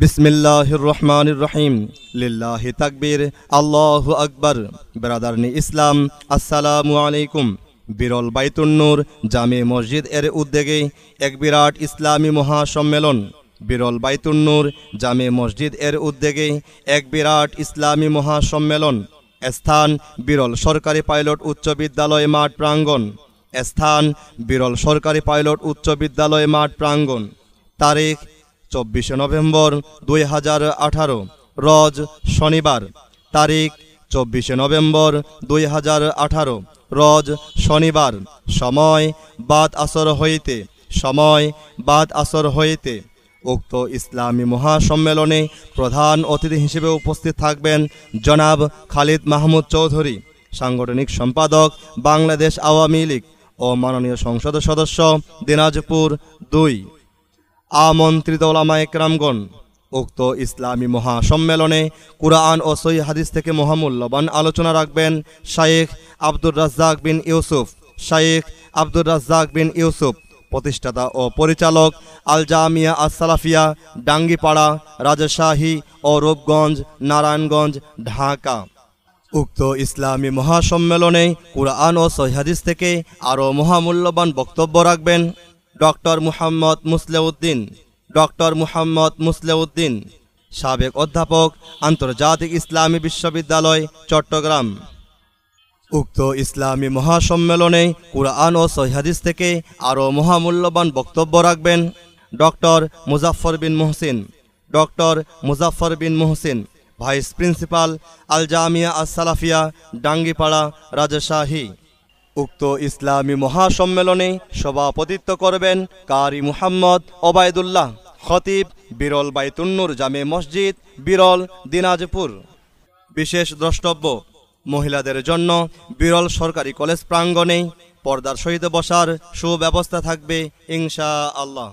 বিসমিল্লাহির রহমানির রহিম লিল্লাহি তাকবীর আল্লাহ আকবর বেরাদারনি ইসলাম আসসালামু আলাইকুম বিরল বাইতুন্নূর জামে মসজিদ এর উদ্যোগে এক বিরাট ইসলামী মহাসম্মেলন বিরল বাইতুন্নূর জামে মসজিদ এর উদ্যোগে এক বিরাট ইসলামী মহাসম্মেলন স্থান বিরল সরকারি পাইলট উচ্চ বিদ্যালয় মাঠ প্রাঙ্গণ স্থান বিরল সরকারি পাইলট উচ্চ বিদ্যালয় মাঠ প্রাঙ্গণ তারিখ চব্বিশে নভেম্বর দুই হাজার আঠারো রজ শনিবার তারিখ চব্বিশে নভেম্বর দুই হাজার আঠারো রজ শনিবার সময় বাদ আসর হইতে সময় বাদ আসর হইতে উক্ত ইসলামী মহাসম্মেলনে প্রধান অতিথি হিসেবে উপস্থিত থাকবেন জনাব খালিদ মাহমুদ চৌধুরী সাংগঠনিক সম্পাদক বাংলাদেশ আওয়ামী লীগ ও মাননীয় সংসদ সদস্য দিনাজপুর দুই আমন্ত্রিত ওলামা একরামগণ উক্ত ইসলামী মহাসম্মেলনে কুরআন ও সই হাদিস থেকে মহামূল্যবান আলোচনা রাখবেন শায়েখ আব্দুর রাজ্জাক বিন ইউসুফ শায়েখ আব্দুর রাজ্জাক বিন ইউসুফ প্রতিষ্ঠাতা ও পরিচালক আল জামিয়া আসালাফিয়া ডাঙ্গিপাড়া রাজশাহী ও রূপগঞ্জ নারায়ণগঞ্জ ঢাকা উক্ত ইসলামী মহাসম্মেলনে কুরআন ও সহিহাদিস থেকে আরও মহামূল্যবান বক্তব্য রাখবেন ডক্টর মুহাম্মদ মুসলেউদ্দিন ডক্টর মুহাম্মদ মুসলেউদ্দিন সাবেক অধ্যাপক আন্তর্জাতিক ইসলামী বিশ্ববিদ্যালয় চট্টগ্রাম উক্ত ইসলামী মহাসম্মেলনে কুরআন ও সহিহাদিস থেকে আরও মহামূল্যবান বক্তব্য রাখবেন doctor Muzaffar bin Mohsin doctor Muzaffar bin Mohsin vice principal Al Jamia Asalafia Dangipara Rajshahi উক্ত ইসলামী মহাসম্মেলনে সভাপতিত্ব করবেন কারি মুহাম্মদ ওবায়দুল্লাহ খতিব বিরল বাইতুন্নুর জামে মসজিদ বিরল দিনাজপুর বিশেষ দ্রষ্টব্য মহিলাদের জন্য বিরল সরকারি কলেজ প্রাঙ্গণে পর্দার সহিত বসার সুব্যবস্থা থাকবে ইনশা আল্লাহ